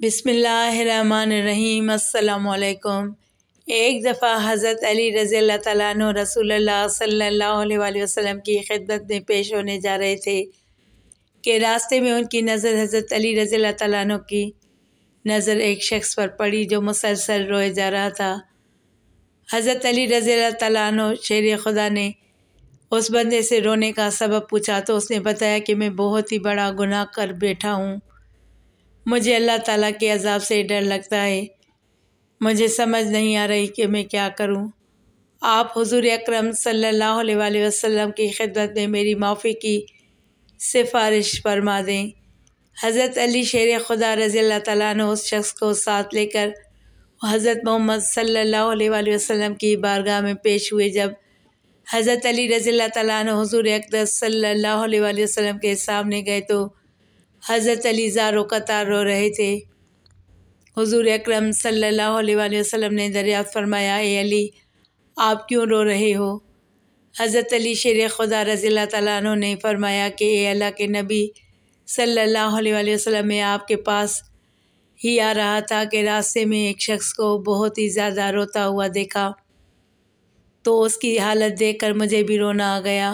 बिसमीम् अल्लाम एक दफ़ा हज़रत अली रज़ी अल्लाह तैन रसूल सल्ला वसम की खिदमत में पेश होने जा रहे थे कि रास्ते में उनकी नज़र हज़रत अली रज़ी अल्लाह तैन की नज़र एक शख्स पर पड़ी जो मुसलसल रोए जा रहा था हज़रत अली रज़ी अल्लाह तैन शेर खुदा ने उस बंदे से रोने का सबब पूछा तो उसने बताया कि मैं बहुत ही बड़ा गुनाह कर बैठा हूँ मुझे अल्लाह ताला के अजाब से डर लगता है मुझे समझ नहीं आ रही कि मैं क्या करूं। आप हुजूर अकरम सल्लल्लाहु अलैहि वसल्लम की खिदमत में मेरी माफ़ी की सिफारिश फरमा दें हज़रत अली शेर खुदा रज़ी अल्लाह ताला ने उस शख्स को साथ लेकर हज़रत मोहम्मद सल्लल्लाहु अलैहि वसल्लम की बारगाह में पेश हुए जब हज़रत अली रज़ी अल्लाह ताली ने हजूर अकदस सल्लल्लाहु अलैहि वसल्लम के सामने गए तो हज़रत अलीज़ा कतार रो रहे थे हुजूर अकरम सल्लल्लाहु अलैहि वसल्लम ने दरियात फरमाया ए अली आप क्यों रो रहे हो हज़रत अली शेर खुदा रज़ील्ला तैन ने फरमाया कि ए अल्लाह के नबी सल्लल्लाहु अलैहि वसल्लम मैं आपके पास ही आ रहा था कि रास्ते में एक शख्स को बहुत ही ज़्यादा रोता हुआ देखा तो उसकी हालत देखकर मुझे भी रोना आ गया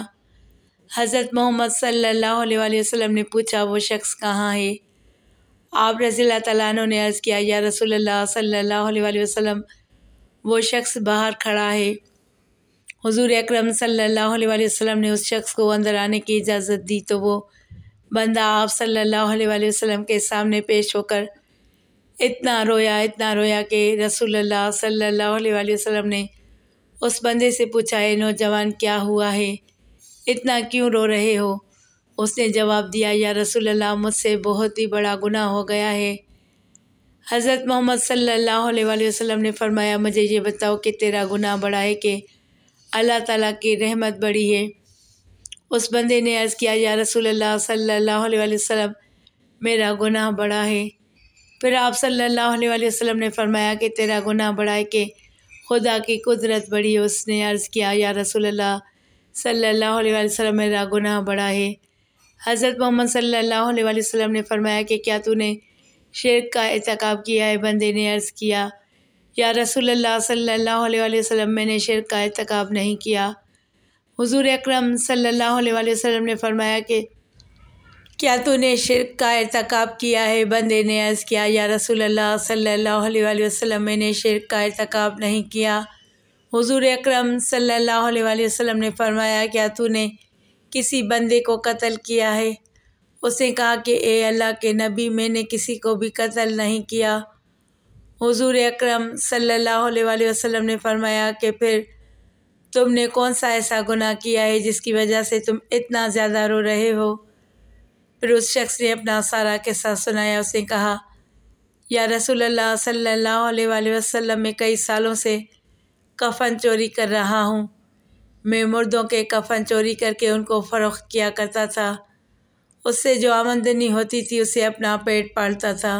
हज़रत मोहम्मद सल्लल्लाहु अलैहि वसल्लम ने पूछा वो शख्स कहाँ है आप रज़ी तैन ने अर्ज़ किया या रसूल सल्लल्लाहु अलैहि वसल्लम वो शख्स बाहर खड़ा है हुजूर अकरम सल्लल्लाहु अलैहि वसल्लम ने उस शख्स को अंदर आने की इजाज़त दी तो वो बंदा आप सल्लल्लाहु अलैहि वसल्लम के सामने पेश होकर इतना रोया इतना रोया कि रसूल सल्लल्लाहु अलैहि वसल्लम ने उस बंदे से पूछा है नौजवान क्या हुआ है इतना क्यों रो रहे हो उसने जवाब दिया या रसूल अल्लाह मुझसे बहुत ही बड़ा गुनाह हो गया है हज़रत मोहम्मद सल्लल्लाहु अलैहि वसल्लम ने फरमाया मुझे ये बताओ कि तेरा गुनाह बड़ा है कि अल्लाह ताला की रहमत बड़ी है उस बंदे ने अर्ज़ किया या रसूल अल्लाह सल्लल्लाहु अलैहि वसल्लम मेरा गुनाह बड़ा है फिर आप सल्लल्लाहु अलैहि वसल्लम ने फरमाया कि तेरा गुनाह बड़ा है कि खुदा की कुदरत बड़ी है उसने अर्ज़ किया या रसूल अल्लाह सल्ला वसम मेरा गुनाह बड़ा है हज़रत मोहम्मद सल्ला वसम ने फरमाया कि क्या तूने शेर का एतकाब किया है बंदे ने अर्ज़ किया या रसूलुल्लाह सल्लल्लाहु अलैहि वसल्लम मैंने शेर का एतकाब नहीं किया हुजूर अकरम सल्लल्लाहु अलैहि वसल्लम ने फरमाया कि क्या तूने शिरक का इरतकब किया है बंदे ने अर्ज़ किया या रसूल अल्लाह सल्लल्लाहु अलैहि वसल्लम मैंने शिरक का इरतकब नहीं किया हुजूर अकरम सल्लल्लाहु अलैहि वसल्लम ने फरमाया क्या तूने किसी बंदे को कत्ल किया है उसने कहा कि ए अल्लाह के नबी मैंने किसी को भी कत्ल नहीं किया हुजूर अकरम सल्लल्लाहु अलैहि वसल्लम ने फरमाया कि फिर तुमने कौन सा ऐसा गुनाह किया है जिसकी वजह से तुम इतना ज़्यादा रो रहे हो फिर उस शख्स ने अपना सारा किस्सा सुनाया उसने कहा या रसूल अल्लाह सल्लल्लाहु अलैहि वसल्लम कई सालों से कफन चोरी कर रहा हूँ मैं मुर्दों के कफन चोरी करके उनको फ़रोख्त किया करता था उससे जो आमदनी होती थी उसे अपना पेट पालता था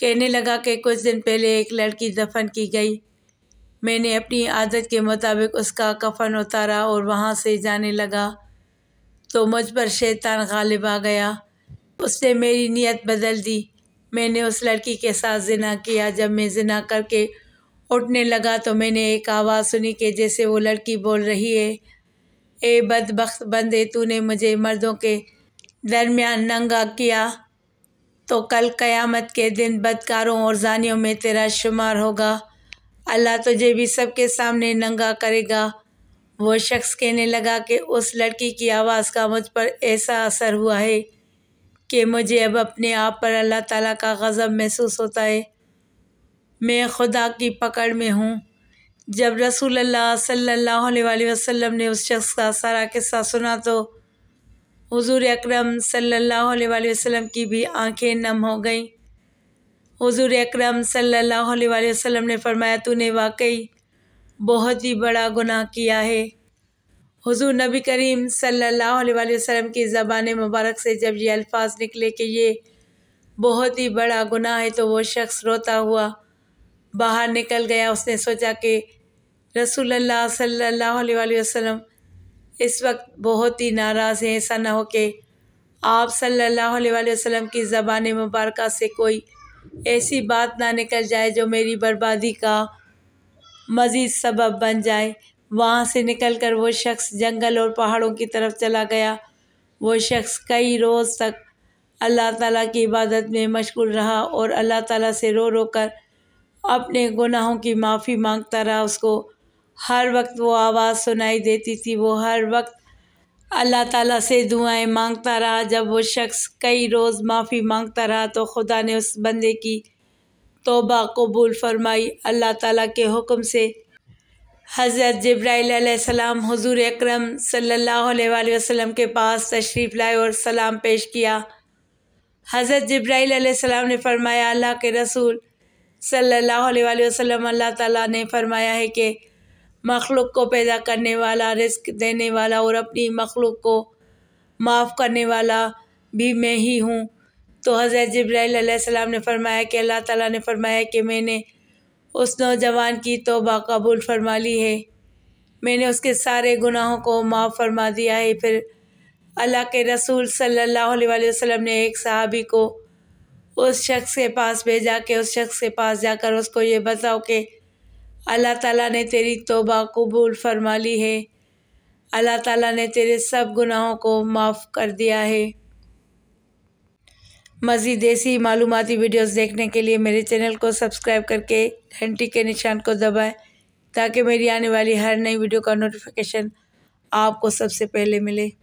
कहने लगा कि कुछ दिन पहले एक लड़की दफन की गई मैंने अपनी आदत के मुताबिक उसका कफन उतारा और वहाँ से जाने लगा तो मुझ पर शैतान गालिब आ गया उसने मेरी नीयत बदल दी मैंने उस लड़की के साथ जिना किया जब मैं जिना करके उठने लगा तो मैंने एक आवाज़ सुनी कि जैसे वो लड़की बोल रही है ए बदबख्त बंदे तूने मुझे मर्दों के दरमियान नंगा किया तो कल क़यामत के दिन बदकारों और जानियों में तेरा शुमार होगा अल्लाह तुझे भी सबके सामने नंगा करेगा वो शख्स कहने लगा कि उस लड़की की आवाज़ का मुझ पर ऐसा असर हुआ है कि मुझे अब अपने आप पर अल्लाह ताला का गज़ब महसूस होता है मैं खुदा की पकड़ में हूँ जब रसूल अल्लाह सल्लल्लाहु वसल्लम ने उस शख्स का सारा किस्सा सुना तो हुजूर अकरम सल्लल्लाहु अलैहि वसल्लम की भी आंखें नम हो गईं हुजूर अकरम सल्लल्लाहु अलैहि वसल्लम ने फरमाया तूने वाकई बहुत ही बड़ा गुनाह किया है हुजूर नबी करीम सल्लल्लाहु अलैहि वसल्लम की ज़बान मुबारक से जब ये अल्फाज निकले कि ये बहुत ही बड़ा गुनाह है तो वो शख्स रोता हुआ बाहर निकल गया उसने सोचा कि रसूलल्लाह सल्लल्लाहु अलैहि वसल्लम इस वक्त बहुत ही नाराज़ हैं ऐसा ना हो कि आप सल्लल्लाहु अलैहि वसल्लम की ज़बान मुबारक से कोई ऐसी बात ना निकल जाए जो मेरी बर्बादी का मज़ीद सबब बन जाए वहाँ से निकल कर वो शख्स जंगल और पहाड़ों की तरफ चला गया वो शख्स कई रोज़ तक अल्लाह ताला की इबादत में मशगूल रहा और अल्लाह ताला से रो रो कर अपने गुनाहों की माफ़ी मांगता रहा उसको हर वक्त वो आवाज़ सुनाई देती थी वो हर वक्त अल्लाह ताला से दुआएं मांगता रहा जब वो शख्स कई रोज़ माफ़ी मांगता रहा तो खुदा ने उस बंदे की तोबा कबूल फरमाई अल्लाह ताला के हुक्म से हज़रत जब्राईसम हजूर अक्रम वसल्लम के पास तशरीफ़ लाए और सलाम पेश किया हज़रत जब्राईसम ने फरमाया अल्लाह के रसूल सल्लल्लाहु अलैहि वसल्लम अल्लाह ताला ने फरमाया है कि मखलूक को पैदा करने वाला रिस्क देने वाला और अपनी मखलूक को माफ़ करने वाला भी मैं ही हूँ तो हज़रत जब्राईसम ने फरमाया कि अल्लाह ताला ने फरमाया कि मैंने उस नौजवान की तोबा कबूल फरमा ली है मैंने उसके सारे गुनाहों को माफ़ फरमा दिया है फिर अल्लाह के रसूल सल्लल्लाहु अलैहि वसल्लम ने एक सहाबी को उस शख्स के पास भेजा के उस शख्स के पास जाकर उसको ये बताओ कि अल्लाह ताला ने तेरी तोबा कबूल फरमा ली है अल्लाह ताला ने तेरे सब गुनाहों को माफ़ कर दिया है मज़ीद देसी मालूमती वीडियोस देखने के लिए मेरे चैनल को सब्सक्राइब करके घंटी के निशान को दबाएं ताकि मेरी आने वाली हर नई वीडियो का नोटिफिकेशन आपको सबसे पहले मिले